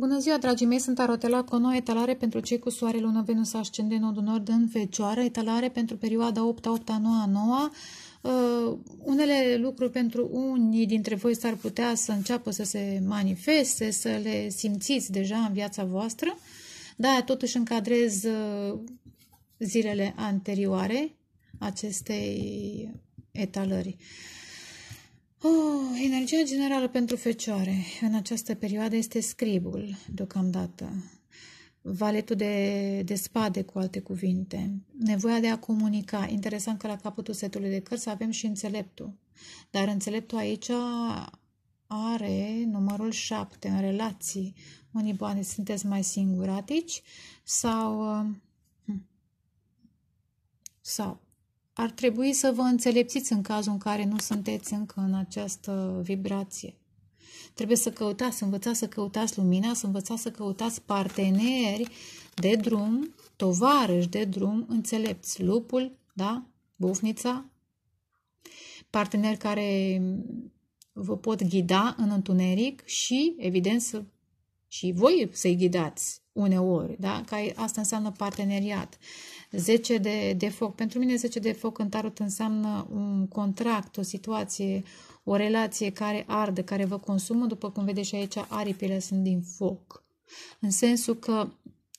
Bună ziua, dragii mei! Sunt Arotela nouă etalare pentru cei cu soare, lună, venus, ascende, nodul nord în fecioară, etalare pentru perioada 8 8 9 9 Uh, unele lucruri pentru unii dintre voi s-ar putea să înceapă să se manifeste, să le simțiți deja în viața voastră, dar totuși încadrez uh, zilele anterioare acestei etalări. Oh, energia generală pentru fecioare în această perioadă este scribul, deocamdată. Valetul de, de spade, cu alte cuvinte. Nevoia de a comunica. Interesant că la capătul setului de cărți avem și înțeleptul. Dar înțeleptul aici are numărul 7 în relații. Unii bani sunteți mai singuratici sau hm, sau ar trebui să vă înțelepțiți în cazul în care nu sunteți încă în această vibrație. Trebuie să căutați, să învățați să căutați lumina, să învățați să căutați parteneri de drum, tovarăși de drum, înțelepți. Lupul, da? Bufnița. Parteneri care vă pot ghida în întuneric și, evident, să, și voi să-i ghidați uneori, da? Că asta înseamnă parteneriat. Uh, 10 de, de foc. Pentru mine 10 de foc în tarot înseamnă un contract, o situație, o relație care arde, care vă consumă. După cum vedeți și aici, aripile sunt din foc. În sensul că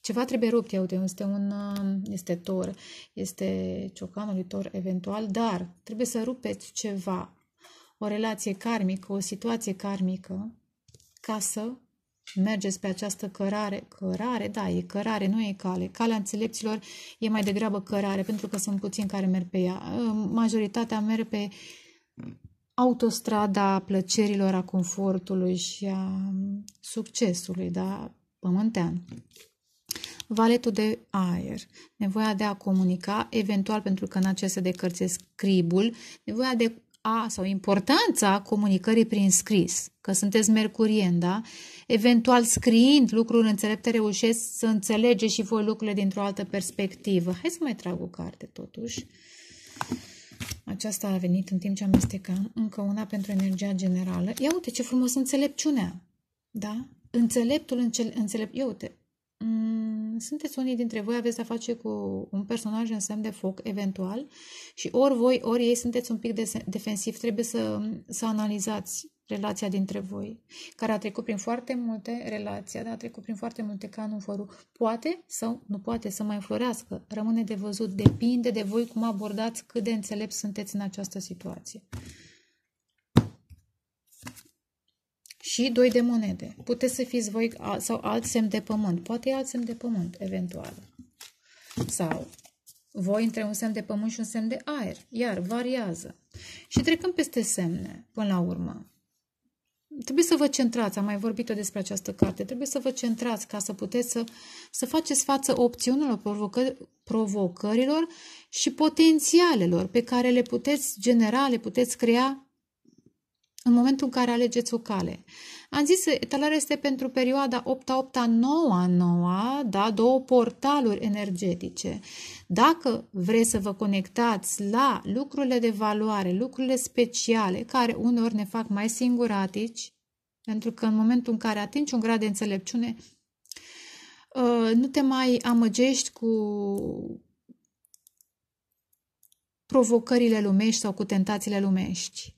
ceva trebuie rupt, de un este un uh, este tor, este ciocanul tor eventual, dar trebuie să rupeți ceva, o relație karmică, o situație karmică, ca să mergeți pe această cărare, cărare, da, e cărare, nu e cale. Calea înțelepților e mai degrabă cărare, pentru că sunt puțini care merg pe ea. Majoritatea merg pe autostrada plăcerilor, a confortului și a succesului, da, pământean. Valetul de aer, nevoia de a comunica, eventual pentru că în aceste de cărți scribul, nevoia de a sau importanța comunicării prin scris, că sunteți mercurien, da? Eventual scriind lucruri înțelepte reușesc să înțelegeți și voi lucrurile dintr-o altă perspectivă. Hai să mai trag o carte totuși. Aceasta a venit în timp ce amestecam. Încă una pentru energia generală. Ia uite ce frumos înțelepciunea, da? Înțeleptul, înțelep... Ia uite. Mm sunteți unii dintre voi aveți de-a face cu un personaj în semn de foc, eventual, și ori voi, ori ei sunteți un pic de- defensiv. Trebuie să, să analizați relația dintre voi, care a trecut prin foarte multe relații, dar a trecut prin foarte multe canufărul. Poate sau nu poate să mai înflorească. Rămâne de văzut. Depinde de voi cum abordați, cât de înțelept sunteți în această situație. și doi de monede. Puteți să fiți voi sau alt semn de pământ. Poate e alt semn de pământ, eventual. Sau voi între un semn de pământ și un semn de aer. Iar variază. Și trecând peste semne, până la urmă. Trebuie să vă centrați, am mai vorbit-o despre această carte, trebuie să vă centrați ca să puteți să, să faceți față opțiunilor, provocă, provocărilor și potențialelor pe care le puteți genera, le puteți crea în momentul în care alegeți o cale. Am zis, etalarea este pentru perioada 8 8 9 9 da? două portaluri energetice. Dacă vreți să vă conectați la lucrurile de valoare, lucrurile speciale, care uneori ne fac mai singuratici, pentru că în momentul în care atingi un grad de înțelepciune, uh, nu te mai amăgești cu provocările lumești sau cu tentațiile lumești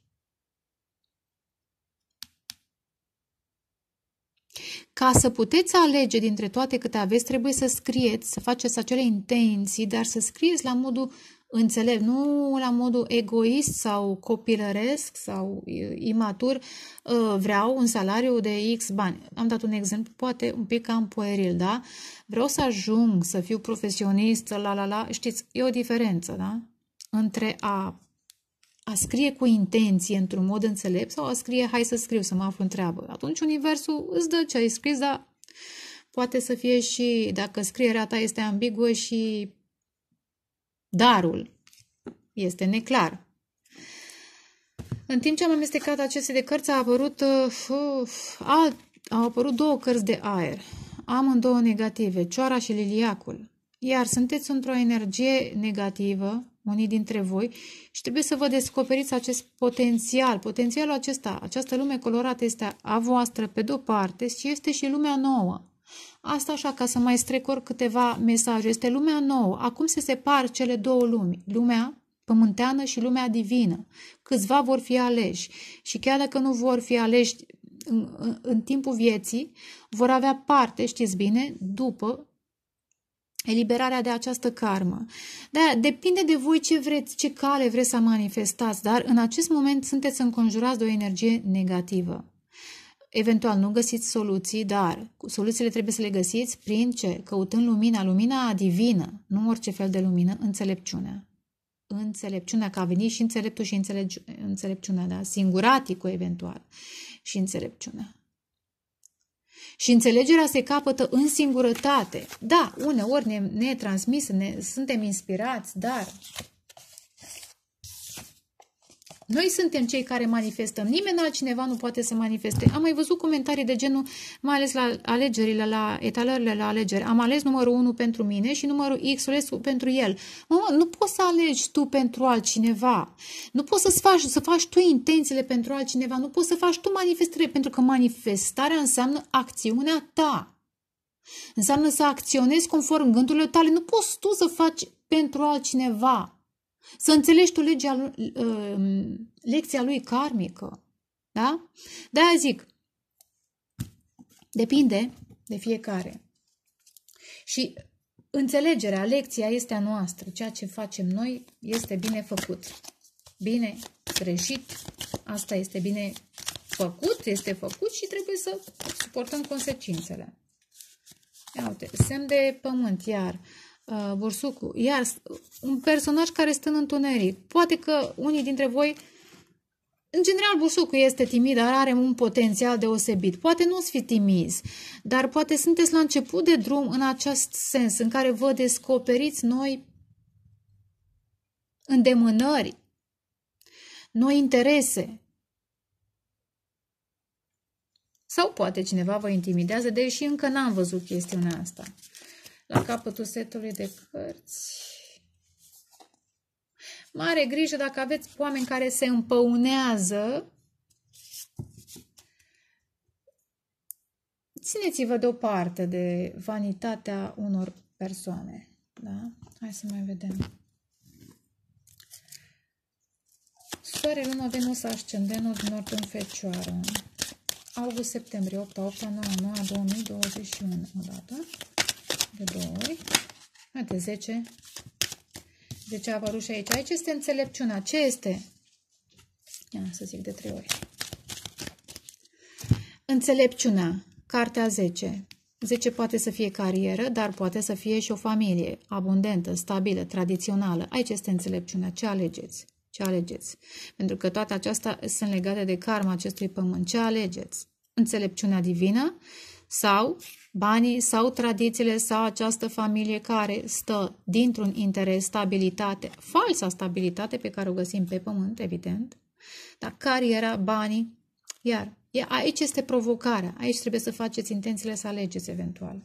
Ca să puteți alege dintre toate câte aveți, trebuie să scrieți, să faceți acele intenții, dar să scrieți la modul înțelept, nu la modul egoist sau copilăresc sau imatur, ă, vreau un salariu de X bani. Am dat un exemplu, poate un pic cam pueril, da? Vreau să ajung să fiu profesionist, la la la, știți, e o diferență, da? Între a a scrie cu intenție într-un mod înțelept sau a scrie hai să scriu, să mă aflu în treabă. Atunci universul îți dă ce ai scris, dar poate să fie și dacă scrierea ta este ambiguă și darul este neclar. În timp ce am amestecat aceste de cărți, a apărut, uh, uf, alt, au apărut două cărți de aer. două negative, Cioara și Liliacul. Iar sunteți într-o energie negativă, unii dintre voi și trebuie să vă descoperiți acest potențial. Potențialul acesta, această lume colorată este a voastră pe de-o parte și este și lumea nouă. Asta așa ca să mai strecor câteva mesaje. Este lumea nouă. Acum se separ cele două lumi. Lumea pământeană și lumea divină. Câțiva vor fi aleși și chiar dacă nu vor fi aleși în, în, în timpul vieții, vor avea parte, știți bine, după eliberarea de această karmă. Da, depinde de voi ce vreți, ce cale vreți să manifestați, dar în acest moment sunteți înconjurați de o energie negativă. Eventual nu găsiți soluții, dar soluțiile trebuie să le găsiți prin ce? Căutând lumina, lumina divină, nu orice fel de lumină, înțelepciunea. Înțelepciunea, că a venit și înțeleptul și înțelepciunea, da? Singuraticul eventual și înțelepciunea și înțelegerea se capătă în singurătate. Da, uneori ne, ne transmis, ne, suntem inspirați, dar noi suntem cei care manifestăm. Nimeni altcineva nu poate să manifeste. Am mai văzut comentarii de genul, mai ales la alegerile, la etalările la alegeri. Am ales numărul 1 pentru mine și numărul X pentru el. Mă, nu poți să alegi tu pentru altcineva. Nu poți să faci, să faci tu intențiile pentru altcineva. Nu poți să faci tu manifestare pentru că manifestarea înseamnă acțiunea ta. Înseamnă să acționezi conform gândurilor tale. Nu poți tu să faci pentru altcineva. Să înțelegi tu legea, uh, lecția lui karmică. Da? Da, zic, depinde de fiecare. Și înțelegerea, lecția este a noastră. Ceea ce facem noi este bine făcut. Bine greșit, asta este bine făcut, este făcut și trebuie să suportăm consecințele. Ia uite, semn de pământ, iar. Uh, Uh, bursucu. Iar un personaj care stă în întuneric. Poate că unii dintre voi, în general, bursucu este timid, dar are un potențial deosebit. Poate nu fi timid, dar poate sunteți la început de drum în acest sens, în care vă descoperiți noi îndemânări, noi interese, sau poate cineva vă intimidează, deși încă n-am văzut chestiunea asta la capătul setului de cărți. Mare grijă dacă aveți oameni care se împăunează. Țineți-vă deoparte de vanitatea unor persoane. Da? Hai să mai vedem. Soare, luna, Venus, ascendentul din nord în fecioară. August, septembrie, 8, 8, 9, 9, 2021. Odată de două ori. Uite, 10. ce a apărut și aici. Aici este înțelepciunea. Ce este? Ia să zic de trei ori. Înțelepciunea. Cartea 10. 10 poate să fie carieră, dar poate să fie și o familie abundentă, stabilă, tradițională. Aici este înțelepciunea. Ce alegeți? Ce alegeți? Pentru că toate acestea sunt legate de karma acestui pământ. Ce alegeți? Înțelepciunea divină sau banii sau tradițiile sau această familie care stă dintr-un interes stabilitate, falsa stabilitate pe care o găsim pe pământ, evident, dar cariera, banii, iar aici este provocarea, aici trebuie să faceți intențiile să alegeți eventual.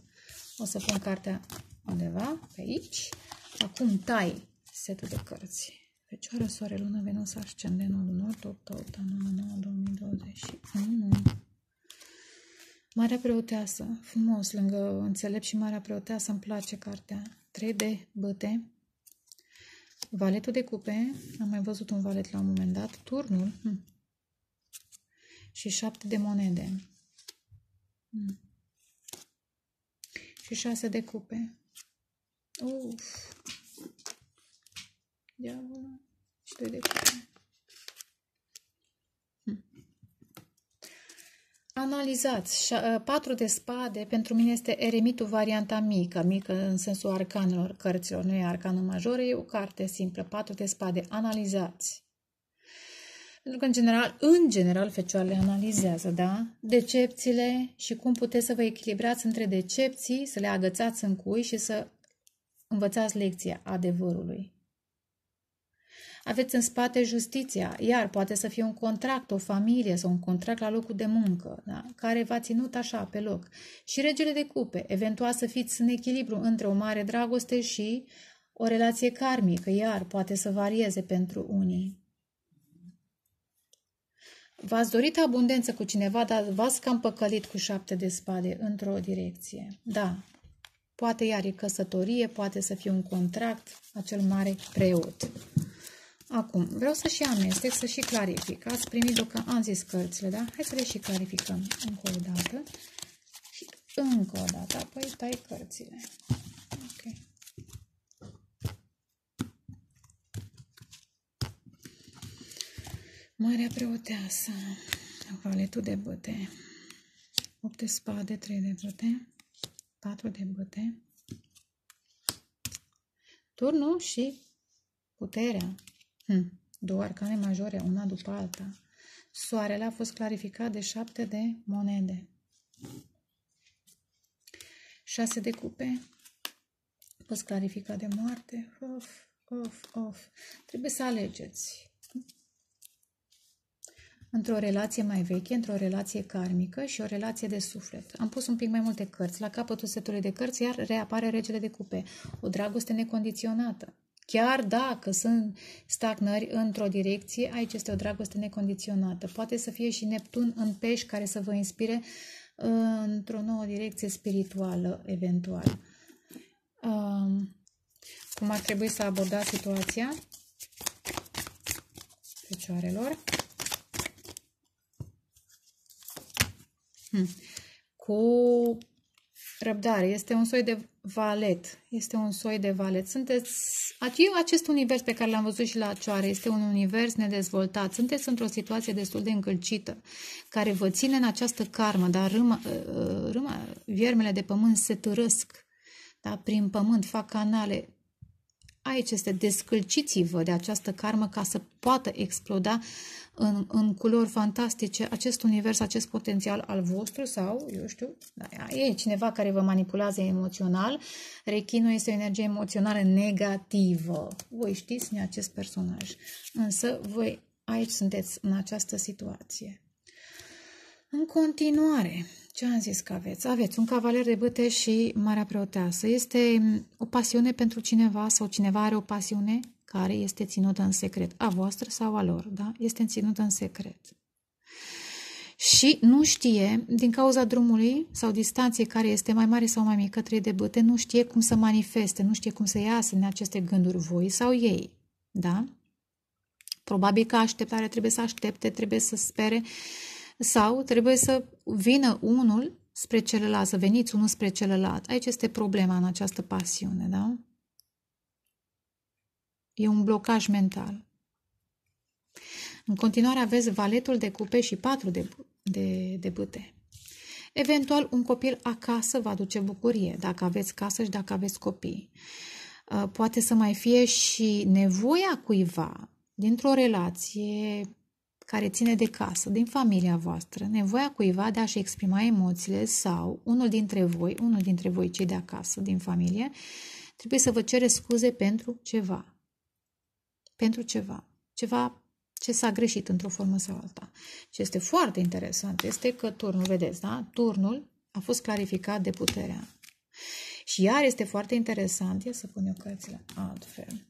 O să pun cartea undeva, pe aici. Acum tai setul de cărți. Fecioară, Soare, Lună, Venus, Ascendent, Nodul Nord, 8, 8, 9, 9, 2021. Marea Preoteasă, frumos, lângă Înțelept și Marea Preoteasă, îmi place cartea. 3 d băte. Valetul de cupe, am mai văzut un valet la un moment dat, turnul hm. și 7 de monede. Hm. Și 6 de cupe. Uf! Diavolul și 2 de cupe. Analizați. Ă, patru de spade pentru mine este eremitul varianta mică, mică în sensul arcanelor cărților, nu e arcanul major, e o carte simplă. Patru de spade. Analizați. Pentru că, în general, în general, fecioarele analizează, da? Decepțiile și cum puteți să vă echilibrați între decepții, să le agățați în cui și să învățați lecția adevărului. Aveți în spate justiția, iar poate să fie un contract, o familie sau un contract la locul de muncă, da? care v-a ținut așa pe loc. Și regele de cupe, eventual să fiți în echilibru între o mare dragoste și o relație karmică, iar poate să varieze pentru unii. V-ați dorit abundență cu cineva, dar v-ați cam păcălit cu șapte de spade într-o direcție. Da, poate iar e căsătorie, poate să fie un contract, acel mare preot. Acum, vreau să și amestec, să și clarific. Ați primit-o că am zis cărțile, da? Hai să le și clarificăm încă o dată. Și încă o dată, apoi tai cărțile. Ok. Marea preoteasă, valetul de băte, 8 de spade, 3 de băte, 4 de băte, turnul și puterea Hmm. Două arcane majore, una după alta. Soarele a fost clarificat de șapte de monede. Șase de cupe. A fost clarificat de moarte. Of, of, of. Trebuie să alegeți. Într-o relație mai veche, într-o relație karmică și o relație de suflet. Am pus un pic mai multe cărți. La capătul setului de cărți, iar reapare regele de cupe. O dragoste necondiționată Chiar dacă sunt stagnări într-o direcție, aici este o dragoste necondiționată. Poate să fie și Neptun în pești care să vă inspire uh, într-o nouă direcție spirituală, eventual. Um, cum ar trebui să abordați situația fecioarelor? Hm. Cu Răbdare este un soi de valet. Este un soi de valet. Sunteți, acest univers pe care l-am văzut și la acioare este un univers nedezvoltat. Sunteți într-o situație destul de încălcită, care vă ține în această karmă, dar râma, ă, ă, râma, viermele ă, de pământ se târăsc da? prin pământ, fac canale. Aici este, descălciți-vă de această karmă ca să poată exploda în, în culori fantastice acest univers, acest potențial al vostru sau, eu știu, da, e cineva care vă manipulează emoțional. Rechinul este o energie emoțională negativă. Voi știți acest personaj, însă voi aici sunteți în această situație. În continuare, ce am zis că aveți? Aveți un cavaler de băte și marea preoteasă. Este mm, o pasiune pentru cineva sau cineva are o pasiune care este ținută în secret, a voastră sau a lor, da? Este ținută în secret. Și nu știe, din cauza drumului sau distanței care este mai mare sau mai mică, trei de băte, nu știe cum să manifeste, nu știe cum să iasă din aceste gânduri voi sau ei, da? Probabil că așteptarea trebuie să aștepte, trebuie să spere sau trebuie să vină unul spre celălalt, să veniți unul spre celălalt. Aici este problema în această pasiune, da? E un blocaj mental. În continuare aveți valetul de cupe și patru de, de, de bâte. Eventual, un copil acasă va aduce bucurie, dacă aveți casă și dacă aveți copii. Uh, poate să mai fie și nevoia cuiva dintr-o relație care ține de casă, din familia voastră, nevoia cuiva de a-și exprima emoțiile sau unul dintre voi, unul dintre voi cei de acasă, din familie, trebuie să vă cere scuze pentru ceva. Pentru ceva. Ceva ce s-a greșit într-o formă sau alta. Ce este foarte interesant este că turnul, vedeți, da? Turnul a fost clarificat de puterea. Și iar este foarte interesant, ia să pun eu cărțile altfel,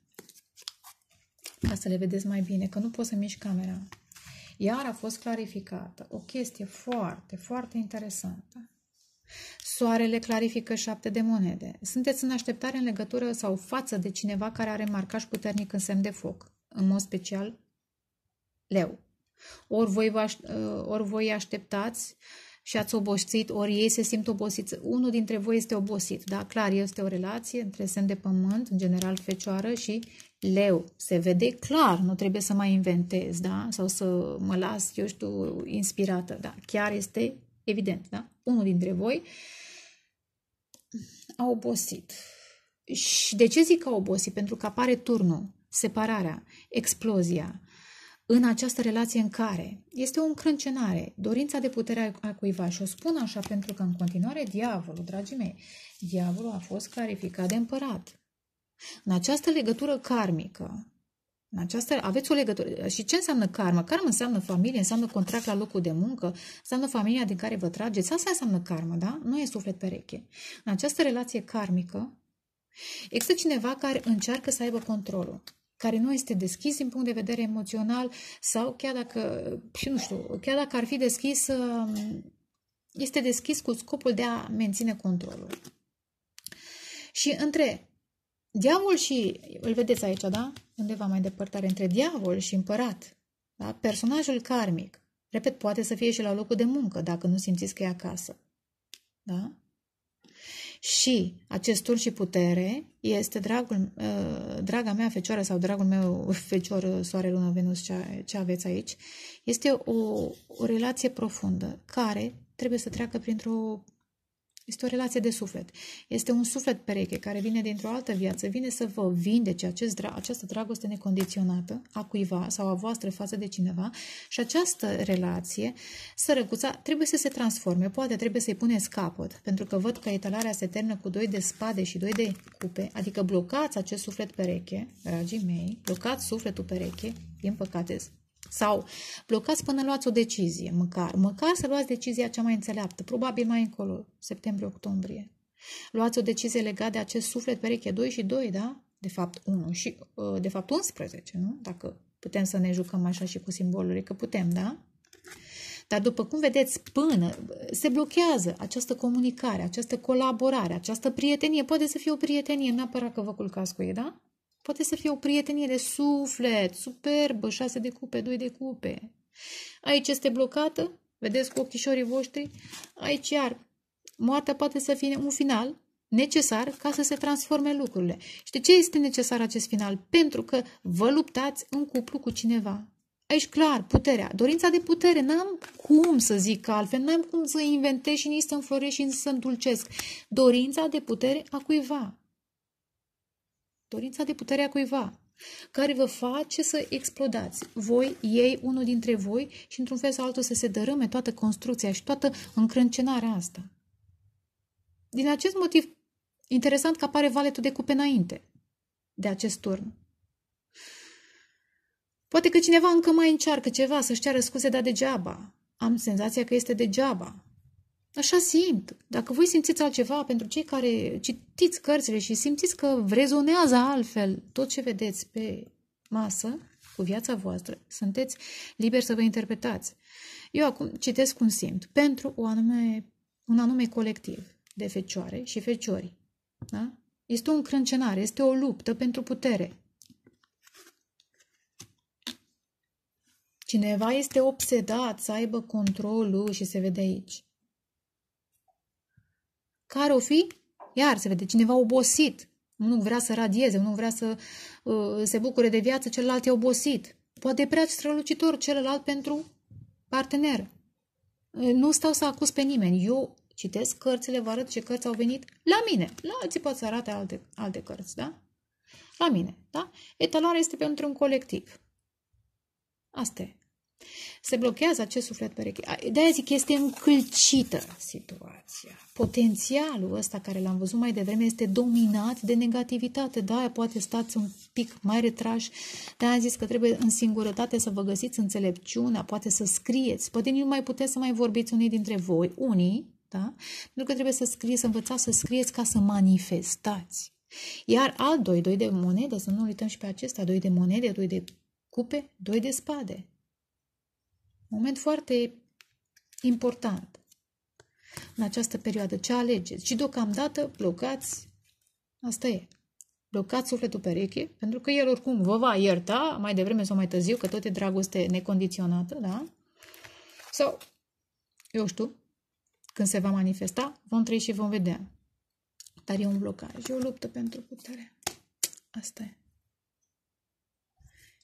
ca să le vedeți mai bine, că nu pot să mișc camera. Iar a fost clarificată o chestie foarte, foarte interesantă. Soarele clarifică șapte de monede. Sunteți în așteptare în legătură sau față de cineva care are marcaj puternic în semn de foc, în mod special leu. Ori voi, vă, ă, ori voi așteptați și ați obosit, ori ei se simt obosiți. Unul dintre voi este obosit, da? Clar, este o relație între semn de pământ, în general fecioară, și leu, se vede clar, nu trebuie să mai inventez, da? Sau să mă las, eu știu, inspirată, da? Chiar este evident, da? Unul dintre voi a obosit. Și de ce zic că a obosit? Pentru că apare turnul, separarea, explozia, în această relație în care este o încrâncenare, dorința de putere a cuiva și o spun așa pentru că în continuare diavolul, dragii mei, diavolul a fost clarificat de împărat. În această legătură karmică, în această, aveți o legătură. Și ce înseamnă karma? Karma înseamnă familie, înseamnă contract la locul de muncă, înseamnă familia din care vă trageți. Asta înseamnă karma? da? Nu e suflet pereche. În această relație karmică, există cineva care încearcă să aibă controlul care nu este deschis din punct de vedere emoțional sau chiar dacă, și nu știu, chiar dacă ar fi deschis, um, este deschis cu scopul de a menține controlul. Și între Diavol și, îl vedeți aici, da? Undeva mai depărtare, între diavol și împărat, da? Personajul karmic, repet, poate să fie și la locul de muncă, dacă nu simțiți că e acasă, da? Și acest tur și putere este, dragul, ă, draga mea fecioară sau dragul meu fecior, soare, lună, venus, ce, ce aveți aici, este o, o relație profundă care trebuie să treacă printr-o este o relație de suflet. Este un suflet pereche care vine dintr-o altă viață, vine să vă vindece acest, această dragoste necondiționată a cuiva sau a voastră față de cineva și această relație, sărăcuța, trebuie să se transforme. Poate trebuie să-i puneți capăt, pentru că văd că etalarea se termină cu doi de spade și doi de cupe, adică blocați acest suflet pereche, dragii mei, blocați sufletul pereche, din păcate sau blocați până luați o decizie, măcar. Măcar să luați decizia cea mai înțeleaptă, probabil mai încolo, septembrie-octombrie. Luați o decizie legată de acest suflet pereche 2 și 2, da? De fapt 1 și, uh, de fapt 11, nu? Dacă putem să ne jucăm așa și cu simbolurile, că putem, da? Dar după cum vedeți, până se blochează această comunicare, această colaborare, această prietenie, poate să fie o prietenie, neapărat că vă culcați cu ei, da? Poate să fie o prietenie de suflet, superbă, șase de cupe, doi de cupe. Aici este blocată, vedeți cu ochișorii voștri, aici iar moartea poate să fie un final necesar ca să se transforme lucrurile. Și de ce este necesar acest final? Pentru că vă luptați în cuplu cu cineva. Aici clar, puterea, dorința de putere, n-am cum să zic altfel, n-am cum să inventez și nici să înfloresc și să îndulcesc. Dorința de putere a cuiva dorința de putere a cuiva, care vă face să explodați. Voi, ei, unul dintre voi și într-un fel sau altul să se dărâme toată construcția și toată încrâncenarea asta. Din acest motiv, interesant că apare valetul de cupe înainte de acest turn. Poate că cineva încă mai încearcă ceva să-și ceară scuze, dar degeaba. Am senzația că este degeaba. Așa simt. Dacă voi simțiți altceva, pentru cei care citiți cărțile și simțiți că rezonează altfel tot ce vedeți pe masă, cu viața voastră, sunteți liberi să vă interpretați. Eu acum citesc cum simt, pentru o anume, un anume colectiv de fecioare și feciori. Da? Este o încrâncenare, este o luptă pentru putere. Cineva este obsedat să aibă controlul și se vede aici. Care o fi? Iar se vede cineva obosit. Unul vrea să radieze, unul vrea să uh, se bucure de viață, celălalt e obosit. Poate prea strălucitor celălalt pentru partener. Uh, nu stau să acuz pe nimeni. Eu citesc cărțile, vă arăt ce cărți au venit la mine. La alții pot să arate alte, alte cărți, da? La mine, da? Etalarea este pentru un colectiv. Asta e. Se blochează acest suflet pereche. De-aia zic, este încălcită situația potențialul ăsta care l-am văzut mai devreme este dominat de negativitate. Da, poate stați un pic mai retrași, dar am zis că trebuie în singurătate să vă găsiți înțelepciunea, poate să scrieți, poate nu mai puteți să mai vorbiți unii dintre voi, unii, da? Pentru că trebuie să scrieți, să învățați să scrieți ca să manifestați. Iar al doi, doi de monede, să nu uităm și pe acesta, doi de monede, doi de cupe, doi de spade. Moment foarte important în această perioadă. Ce alegeți? Și deocamdată blocați, asta e, blocați sufletul pereche, pentru că el oricum vă va ierta, mai devreme sau mai târziu, că tot e dragoste necondiționată, da? Sau, eu știu, când se va manifesta, vom trăi și vom vedea. Dar e un blocaj, e o luptă pentru putere. Asta e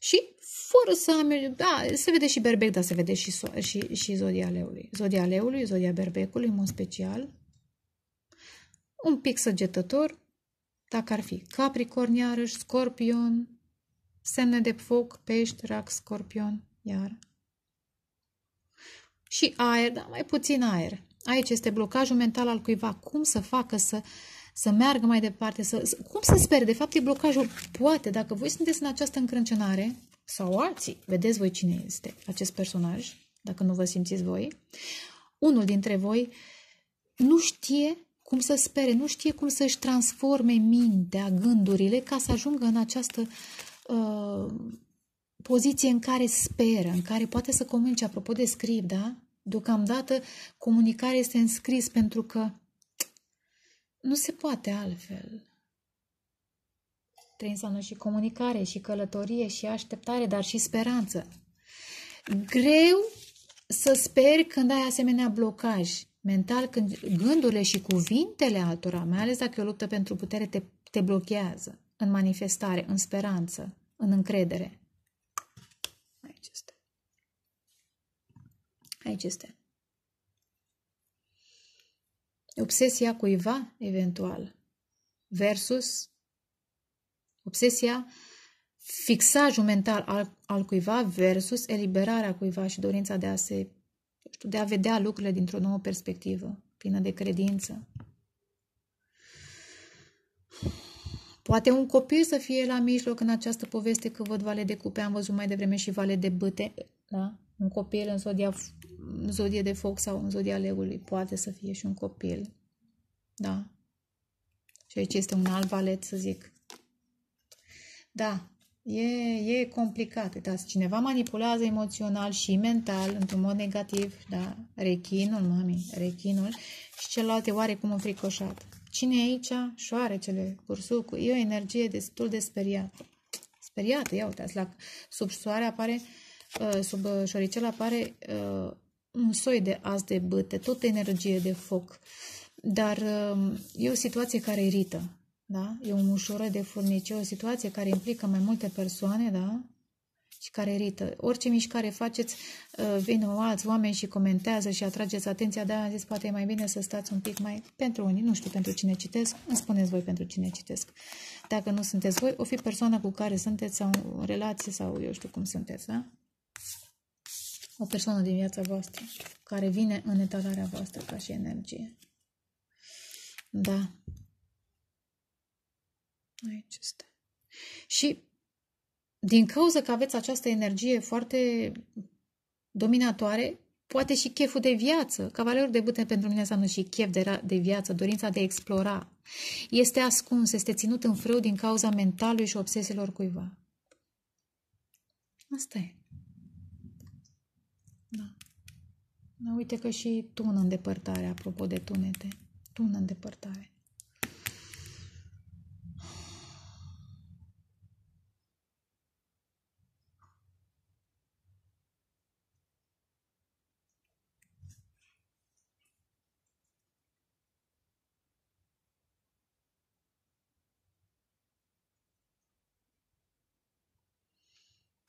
și fără să am, da, se vede și berbec, dar se vede și, și, și zodia leului. Zodia leului, zodia berbecului, în mod special. Un pic săgetător, dacă ar fi capricorn iarăși, scorpion, semne de foc, pești, rac, scorpion, iar. Și aer, dar mai puțin aer. Aici este blocajul mental al cuiva. Cum să facă să să meargă mai departe, să, să, cum să spere? De fapt, e blocajul. Poate, dacă voi sunteți în această încrâncenare, sau alții, vedeți voi cine este acest personaj, dacă nu vă simțiți voi, unul dintre voi nu știe cum să spere, nu știe cum să-și transforme mintea, gândurile, ca să ajungă în această uh, poziție în care speră, în care poate să comunice. Apropo de scrip, da? Deocamdată comunicarea este înscris pentru că nu se poate altfel. Trei înseamnă și comunicare, și călătorie, și așteptare, dar și speranță. Greu să speri când ai asemenea blocaj mental, când gândurile și cuvintele altora, mai ales dacă e o luptă pentru putere, te, te blochează în manifestare, în speranță, în încredere. Aici este. Aici este obsesia cuiva, eventual, versus obsesia, fixajul mental al, al cuiva versus eliberarea cuiva și dorința de a se, știu, de a vedea lucrurile dintr-o nouă perspectivă, plină de credință. Poate un copil să fie la mijloc în această poveste că văd vale de cupe, am văzut mai devreme și vale de băte, da? Un copil în zodia zodie de foc sau în zodia leului poate să fie și un copil. Da? Și aici este un alt valet, să zic. Da, e, e complicat. Da, cineva manipulează emoțional și mental într-un mod negativ, da, rechinul, mami, rechinul, și celălalt e oarecum înfricoșat. Cine e aici? Șoarecele, cursucul. E o energie destul de speriată. Speriată, ia uitați, la, sub soare apare, uh, sub uh, șoricel apare uh, un soi de as de băte, tot energie de foc. Dar um, e o situație care irită, da? E o mușură de furnici, o situație care implică mai multe persoane, da? Și care irită. Orice mișcare faceți, uh, vin alți oameni și comentează și atrageți atenția, de am zis, poate e mai bine să stați un pic mai pentru unii, nu știu pentru cine citesc, îmi spuneți voi pentru cine citesc. Dacă nu sunteți voi, o fi persoana cu care sunteți sau în relație sau eu știu cum sunteți, da? o persoană din viața voastră care vine în etalarea voastră ca și energie. Da. Aici este. Și din cauza că aveți această energie foarte dominatoare, poate și cheful de viață. Cavalerul de bute pentru mine înseamnă și chef de, de viață, dorința de a explora. Este ascuns, este ținut în frâu din cauza mentalului și obsesiilor cuiva. Asta e. Da. da. Uite că și tun depărtare, apropo de tunete. Tun depărtare.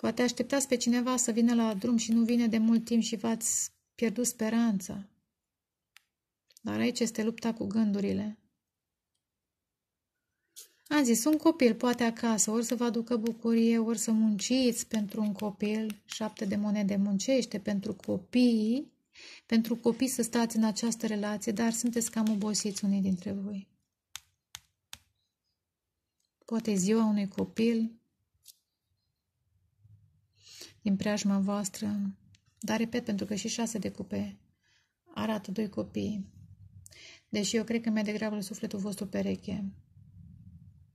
Poate așteptați pe cineva să vină la drum și nu vine de mult timp și v-ați pierdut speranța. Dar aici este lupta cu gândurile. Am zis, un copil poate acasă, ori să vă aducă bucurie, ori să munciți pentru un copil, șapte de monede muncește pentru copii, pentru copii să stați în această relație, dar sunteți cam obosiți unii dintre voi. Poate ziua unui copil, din preajma voastră, dar repet, pentru că și șase de cupe arată doi copii, deși eu cred că mai degrabă sufletul vostru pereche.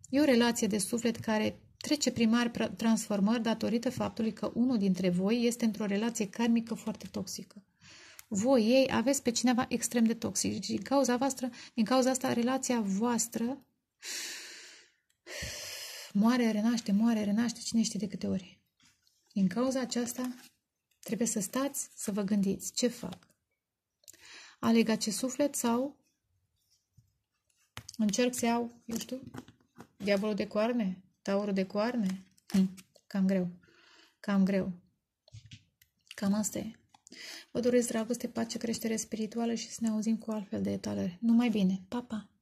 E o relație de suflet care trece primar transformări datorită faptului că unul dintre voi este într-o relație karmică foarte toxică. Voi, ei, aveți pe cineva extrem de toxic și din cauza, voastră, din cauza asta relația voastră moare, renaște, moare, renaște, cine știe de câte ori. Din cauza aceasta, trebuie să stați să vă gândiți ce fac. Aleg acest suflet sau încerc să iau, eu știu, diavolul de coarne, taurul de coarne. Hm, cam greu, cam greu. Cam asta e. Vă doresc dragoste, pace, creștere spirituală și să ne auzim cu altfel de etalări. Numai bine! Pa, pa!